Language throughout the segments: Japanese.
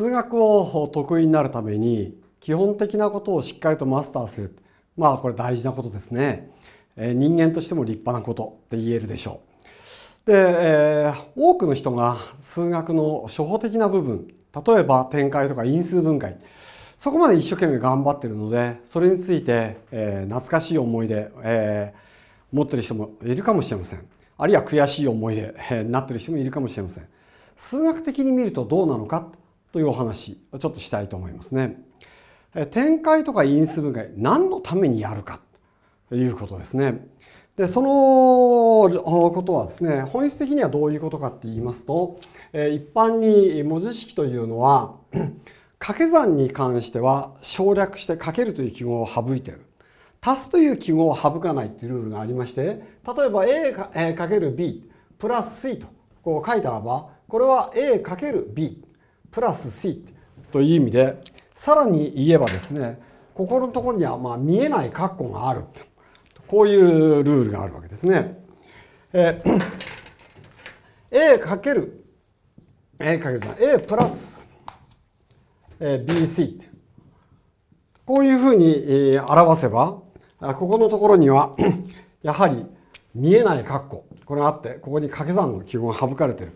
数学を得意になるために基本的なことをしっかりとマスターするまあこれ大事なことですね、え人間としても立派なことって言えるでしょうで、えー、多くの人が数学の初歩的な部分例えば展開とか因数分解そこまで一生懸命頑張ってるのでそれについて、えー、懐かしい思い出、えー、持ってる人もいるかもしれませんあるいは悔しい思い出、えー、なってる人もいるかもしれません数学的に見るとどうなのかというお話をちょっとしたいと思いますね。展開とか因数分解何のためにやるかということですね。でそのことはですね本質的にはどういうことかって言いますと一般に文字式というのは 掛け算に関しては省略してかけるという記号を省いてる足すという記号を省かないっていうルールがありまして例えば a かける b プラス c とこう書いたらばこれは a かける b プラス C という意味でさらに言えばですねここのところにはまあ見えない括弧があるこういうルールがあるわけですね。えー、A かける A かけるじゃな A プラス、え BC こういうふうに表せばここのところには やはり見えない括弧これがあってここに掛け算の記号が省かれてる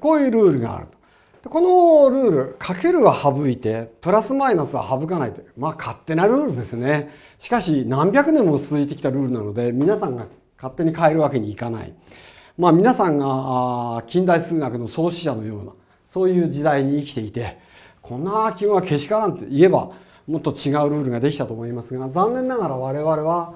こういうルールがあると。このルール、かけるは省いて、プラスマイナスは省かないという、まあ勝手なルールですね。しかし何百年も続いてきたルールなので、皆さんが勝手に変えるわけにいかない。まあ皆さんが近代数学の創始者のような、そういう時代に生きていて、こんな気本はけしからんって言えば、もっと違うルールができたと思いますが、残念ながら我々は、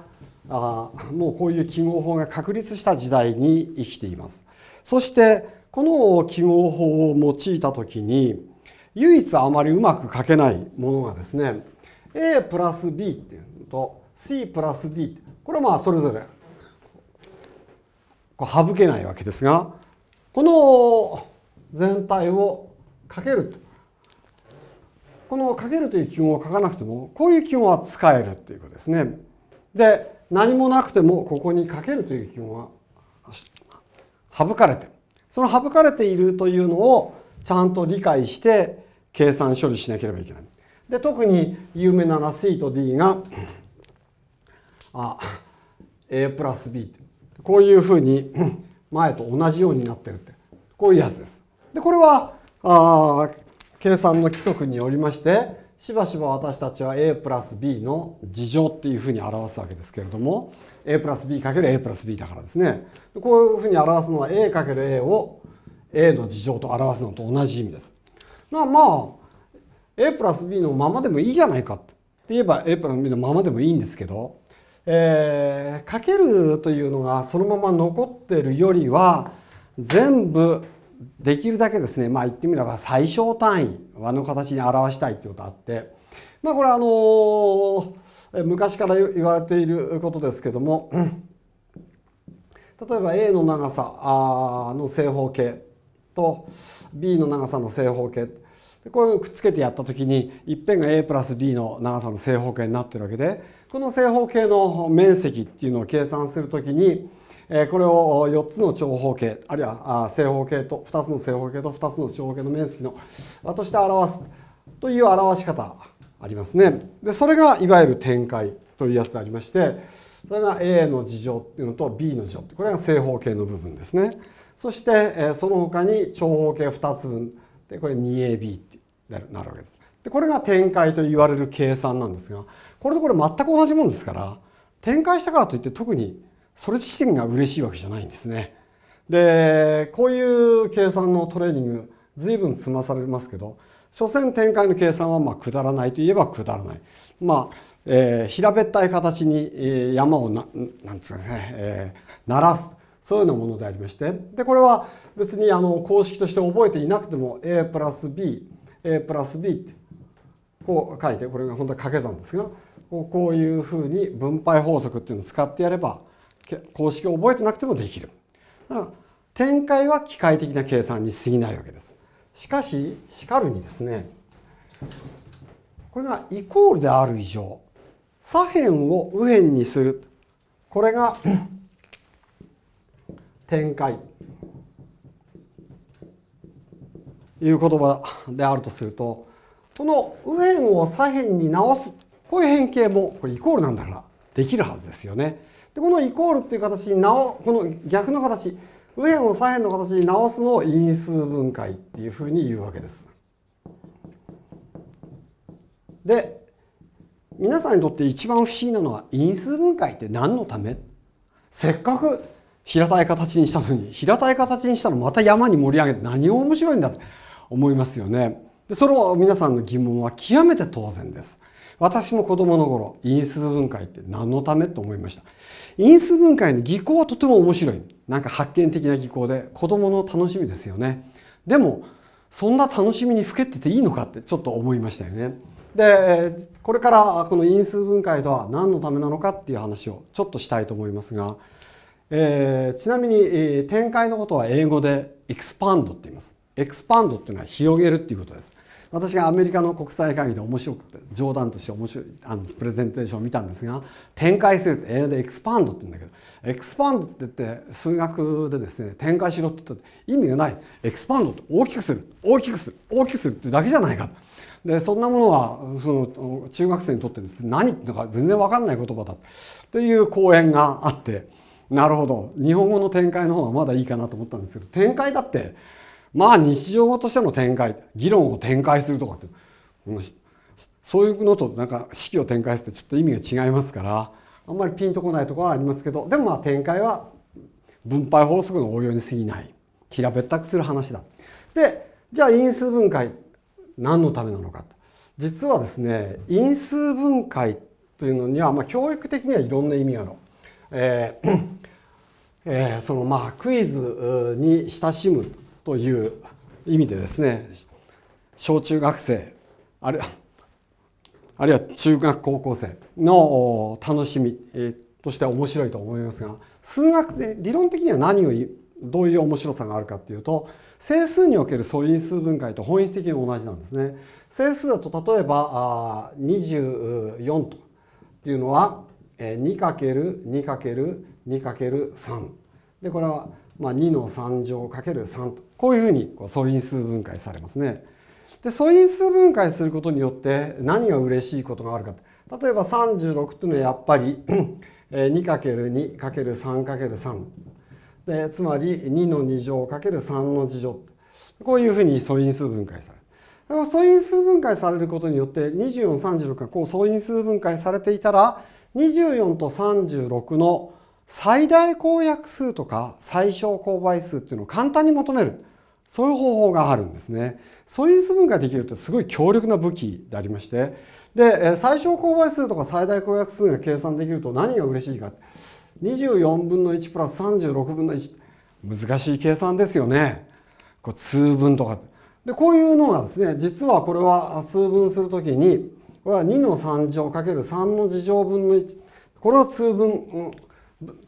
あもうこういう記号法が確立した時代に生きています。そして、この記号法を用いた時に唯一あまりうまく書けないものがですね a プラス b っていうのと c プラス d これはまあそれぞれこう省けないわけですがこの全体をかけるこのかけるという記号を書かなくてもこういう記号は使えるっていうことですね。で何もなくてもここにかけるという記号は省かれてその省かれているというのをちゃんと理解して計算処理しなければいけない。で特に有名なラスイと D があ A プラス B こういうふうに前と同じようになってるってこういうやつです。でこれはあ計算の規則によりましてしばしば私たちは A プラス B の事情っていうふうに表すわけですけれども A プラス B かける A プラス B だからですねこういうふうに表すのは A かける A を A の事情と表すのと同じ意味です。まあまあ A プラス B のままでもいいじゃないかって言えば A プラス B のままでもいいんですけど、えー、かけるというのがそのまま残ってるよりは全部できるだけですね、まあ言ってみれば最小単位、和の形に表したいってことあって、まあこれはあの、昔から言われていることですけども、例えば A の長さの正方形と B の長さの正方形、こういうくっつけてやった時に一辺が A プラス B の長さの正方形になってるわけでこの正方形の面積っていうのを計算する時にえこれを4つの長方形あるいは正方形と2つの正方形と2つの長方形の面積の和として表すという表し方ありますね。でそれがいわゆる展開というやつでありましてそれが A の事乗っていうのと B の事乗これが正方形の部分ですね。そしてその他に長方形2つ分でこれ 2AB ってなるわけです。でこれが展開と言われる計算なんですがこれとこれ全く同じもんですから展開したからといって特にそれ自身が嬉しいわけじゃないんですね。でこういう計算のトレーニング随分積まされますけど所詮展開の計算はまあくだらないといえばくだらない。まあえー、平べったい形に山をななんつうかね、えー、鳴らすそういうようなものでありましてでこれは別にあの公式として覚えていなくても a プラス b a プラス b ってこう書いてこれが本当は掛け算ですがこうこういうふうに分配法則っていうのを使ってやれば公式を覚えてなくてもできる。展開は機械的な計算に過ぎないわけです。しかし、しかるにですね、これがイコールである以上、左辺を右辺にする。これが展開。いう言葉であるとすると、この右辺を左辺に直す。こういう変形もこれイコールなんだからできるはずですよね。でこのイコールっていう形になおこの逆の形右辺を左辺の形に直すのを因数分解っていうふうに言うわけです。で皆さんにとって一番不思議なのは因数分解って何のためせっかく平たい形にしたのに平たい形にしたらまた山に盛り上げて何が面白いんだって思いますよね。でそれ皆さんの疑問は極めて当然です。私も子供の頃、因数分解って何のためと思いました。因数分解の技巧はとても面白い。なんか発見的な技巧で子供の楽しみですよね。でも、そんな楽しみにふけてていいのかってちょっと思いましたよね。で、これからこの因数分解とは何のためなのかっていう話をちょっとしたいと思いますが、えー、ちなみに、えー、展開のことは英語でエクスパンドって言います。エクスパンドっていうのは広げるっていうことです。私がアメリカの国際会議で面白くて冗談として面白いあのプレゼンテーションを見たんですが展開するって英語でエクスパンドって言うんだけどエクスパンドって言って数学でですね展開しろって言ったらて意味がないエクスパンドって大きくする大きくする大きくするってだけじゃないかでそんなものはその中学生にとってです、ね、何とってのか全然分かんない言葉だという講演があってなるほど日本語の展開の方がまだいいかなと思ったんですけど展開だってまあ日常語としての展開議論を展開するとかってそういうのとなんか式を展開してちょっと意味が違いますからあんまりピンとこないところはありますけどでもまあ展開は分配法則の応用に過ぎない平べったくする話だ。でじゃあ因数分解何のためなのか実はですね因数分解というのには、まあ、教育的にはいろんな意味がある。えー えー、そのまあクイズに親しむという意味でですね小中学生あるあるいは中学高校生の楽しみとしては面白いと思いますが数学で理論的には何をどういう面白さがあるかっていうと整数における素因数分解と本質的に同じなんですね。整数だと例えば24というのは 2×2×2×3 でこれはまあ、2の3乗 ×3 とこういうふうに素因数分解されますね。で素因数分解することによって何が嬉しいことがあるか例えば36というのはやっぱり2る2 × 3る3でつまり2の2乗 ×3 の2乗こういうふうに素因数分解される。素因数分解されることによって2436がこう素因数分解されていたら24と36の最大公約数とか最小公倍数っていうのを簡単に求める。そういう方法があるんですね。そういう分ができるとすごい強力な武器でありまして。で、最小公倍数とか最大公約数が計算できると何が嬉しいか。24分の1プラス36分の1。難しい計算ですよね。こう通分とか。で、こういうのがですね、実はこれは通分するときに、これは2の3乗かける3の次乗分の1。これを通分。うん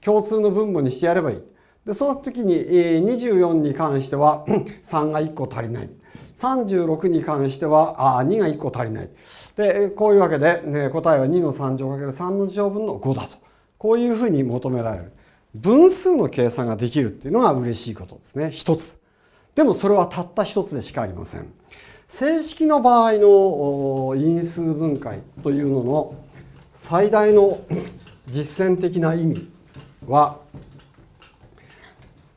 共通の分母にしてやればいい。で、そうするときに、24に関しては3 が1個足りない。36に関しては、あ2が1個足りない。で、こういうわけで、ね、答えは2の3乗かける3の乗分の5だと。こういうふうに求められる。分数の計算ができるっていうのが嬉しいことですね。一つ。でもそれはたった一つでしかありません。正式の場合の因数分解というのの最大の実践的な意味は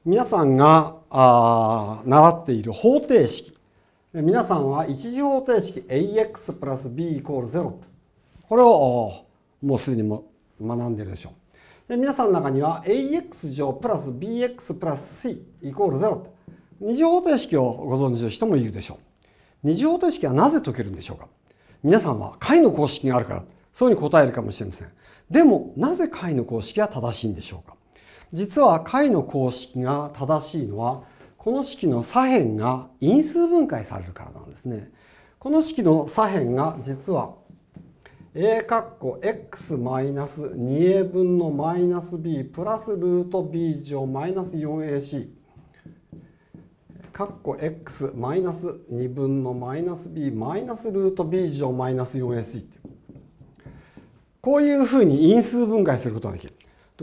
皆さんがあ習っている方程式皆さんは一次方程式 ax プラス b イコール0これをもうすでにも学んでるでしょうで皆さんの中には ax 乗プラス bx プラス c イコール0二次方程式をご存知の人もいるでしょう二次方程式はなぜ解けるんでしょうか皆さんは解の公式があるからそういうふうに答えるかもしれませんでもなぜ解の公式は正しいんでしょうか実は解の公式が正しいのはこの式の左辺が因数分解されるからなんですね。この式の左辺が実は a 括弧 x マイナス 2a 分のマイナス b プラスルート b 乗マイナス 4ac 括弧 x マイナス2分のマイナス b マイナスルート b 乗マイナス 4ac っていうこういうふうに因数分解することができる。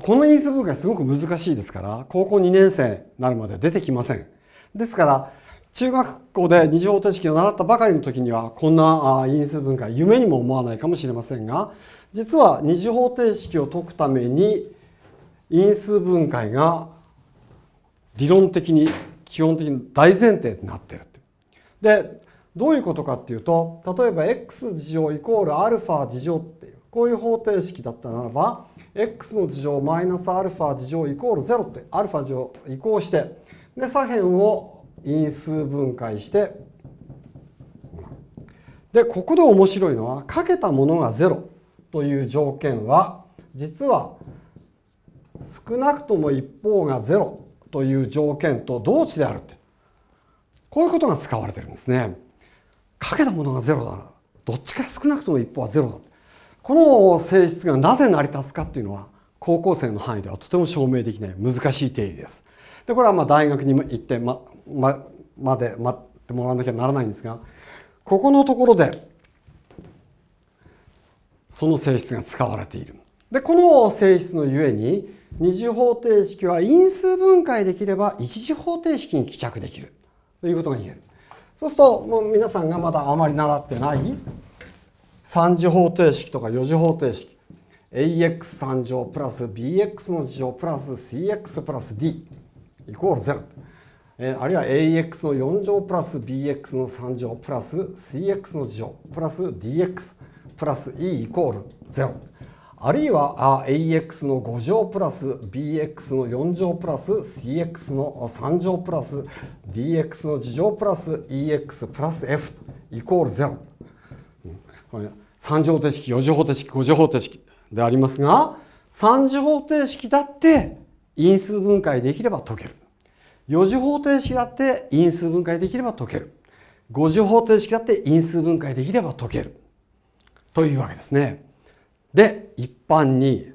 この因数分解すごく難しいですから、高校2年生になるまで出てきません。ですから、中学校で二次方程式を習ったばかりの時には、こんな因数分解、夢にも思わないかもしれませんが、実は二次方程式を解くために、因数分解が理論的に、基本的に大前提になってるって。で、どういうことかっていうと、例えば x 事乗イコール α 事乗っていう、こういう方程式だったならば x の事乗マイナスアルファ事乗イコール0ってアルファ事乗移行してで左辺を因数分解してでここで面白いのはかけたものが0という条件は実は少なくとも一方が0という条件と同値であるってこういうことが使われてるんですね。かけたものが0だなどっちか少なくとも一方は0だこの性質がなぜ成り立つかっていうのは高校生の範囲ではとても証明できない難しい定理です。でこれはまあ大学に行ってまままで待ってもらわなきゃならないんですがここのところでその性質が使われている。でこの性質のゆえに二次方程式は因数分解できれば一次方程式に帰着できるということが言える。そうするともう皆さんがまだあまり習ってない3次方程式とか4次方程式 ax3 乗プラス bx の次乗プラス cx プラス d イコール0、えー、あるいは ax の4乗プラス bx の3乗プラス cx の次乗プラス dx プラス e イコール0あるいはあ ax の5乗プラス bx の4乗プラス cx の3乗プラス dx の次乗プラス ex プラス f イコール0。これ3次方程式4次方程式5次方程式でありますが3次方程式だって因数分解できれば解ける4次方程式だって因数分解できれば解ける5次方程式だって因数分解できれば解けるというわけですね。で一般に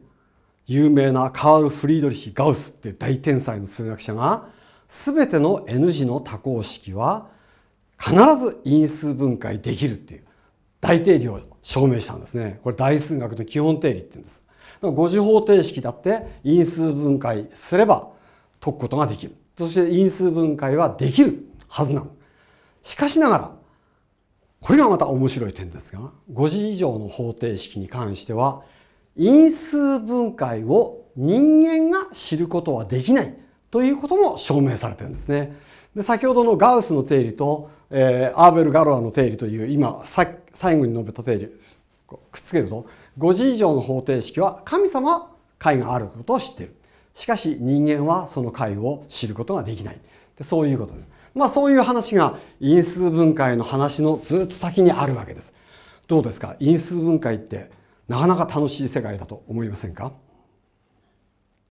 有名なカール・フリードリヒ・ガウスって大天才の数学者が全ての N 字の多項式は必ず因数分解できるっていう大定理を証明したんですね。これ大数学の基本定理って言うんです。だから5次方程式だって因数分解すれば解くことができる。そして因数分解はできるはずなの。しかしながら、これがまた面白い点ですが、5次以上の方程式に関しては、因数分解を人間が知ることはできないということも証明されてるんですね。で先ほどのガウスの定理と、えー、アーベル・ガロアの定理という今さ最後に述べた定理くっつけると5次以上の方程式は神様は解があることを知っているしかし人間はその解を知ることができないでそういうことです。まあそういう話が因数分解の話のずっと先にあるわけです。どうですか因数分解ってなかなか楽しい世界だと思いませんか